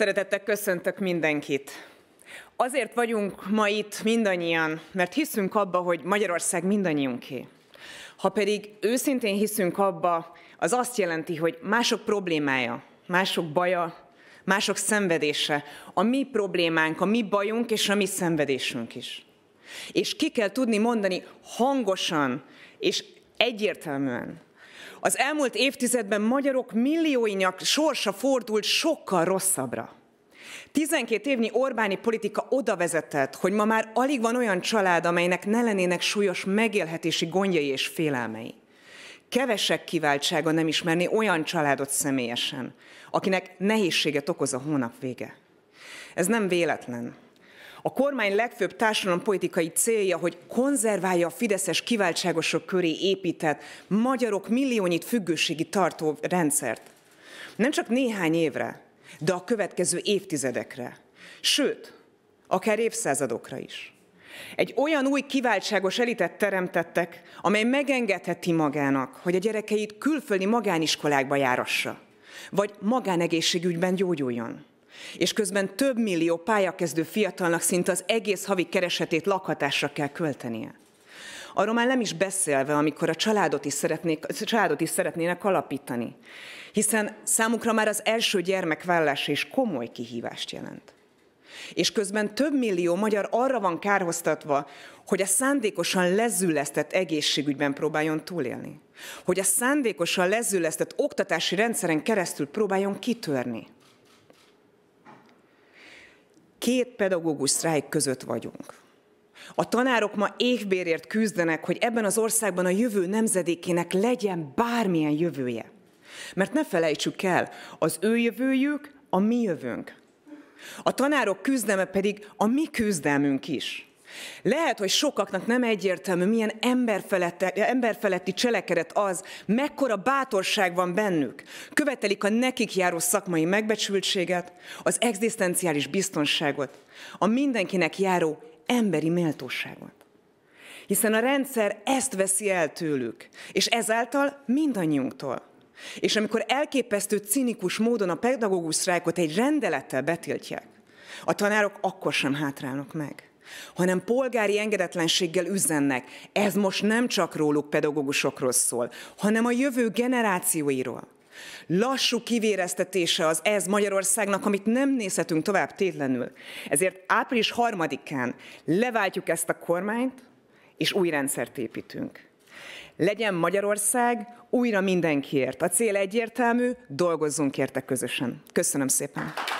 Szeretettel köszöntök mindenkit. Azért vagyunk ma itt mindannyian, mert hiszünk abba, hogy Magyarország mindannyiunké. Ha pedig őszintén hiszünk abba, az azt jelenti, hogy mások problémája, mások baja, mások szenvedése, a mi problémánk, a mi bajunk és a mi szenvedésünk is. És ki kell tudni mondani hangosan és egyértelműen, az elmúlt évtizedben magyarok millióinak sorsa fordult sokkal rosszabbra. 12 évnyi Orbáni politika oda vezetett, hogy ma már alig van olyan család, amelynek ne lennének súlyos megélhetési gondjai és félelmei. Kevesek kiváltsága nem ismerni olyan családot személyesen, akinek nehézséget okoz a hónap vége. Ez nem véletlen. A kormány legfőbb társadalompolitikai célja, hogy konzerválja a fideszes kiváltságosok köré épített magyarok milliónyit függőségi tartó rendszert. Nem csak néhány évre, de a következő évtizedekre. Sőt, akár évszázadokra is. Egy olyan új kiváltságos elitet teremtettek, amely megengedheti magának, hogy a gyerekeit külföldi magániskolákba járassa, vagy magánegészségügyben gyógyuljon. És közben több millió pályakezdő fiatalnak szinte az egész havi keresetét lakhatásra kell költenie. Arról már nem is beszélve, amikor a családot is, szeretnék, családot is szeretnének alapítani, hiszen számukra már az első gyermekvállás is komoly kihívást jelent. És közben több millió magyar arra van kárhoztatva, hogy a szándékosan lezülesztett egészségügyben próbáljon túlélni. Hogy a szándékosan lezülesztett oktatási rendszeren keresztül próbáljon kitörni két pedagógus sztrájk között vagyunk. A tanárok ma évbérért küzdenek, hogy ebben az országban a jövő nemzedékének legyen bármilyen jövője. Mert ne felejtsük el, az ő jövőjük a mi jövőnk. A tanárok küzdeme pedig a mi küzdelmünk is. Lehet, hogy sokaknak nem egyértelmű, milyen emberfeletti cselekedet az, mekkora bátorság van bennük. Követelik a nekik járó szakmai megbecsültséget, az egzisztenciális biztonságot, a mindenkinek járó emberi méltóságot. Hiszen a rendszer ezt veszi el tőlük, és ezáltal mindannyiunktól. És amikor elképesztő cinikus módon a pedagógus sztrájkot egy rendelettel betiltják, a tanárok akkor sem hátrálnak meg hanem polgári engedetlenséggel üzennek. Ez most nem csak róluk pedagógusokról szól, hanem a jövő generációiról. Lassú kivéreztetése az ez Magyarországnak, amit nem nézhetünk tovább tétlenül. Ezért április harmadikán leváltjuk ezt a kormányt, és új rendszert építünk. Legyen Magyarország újra mindenkiért. A cél egyértelmű, dolgozzunk érte közösen. Köszönöm szépen!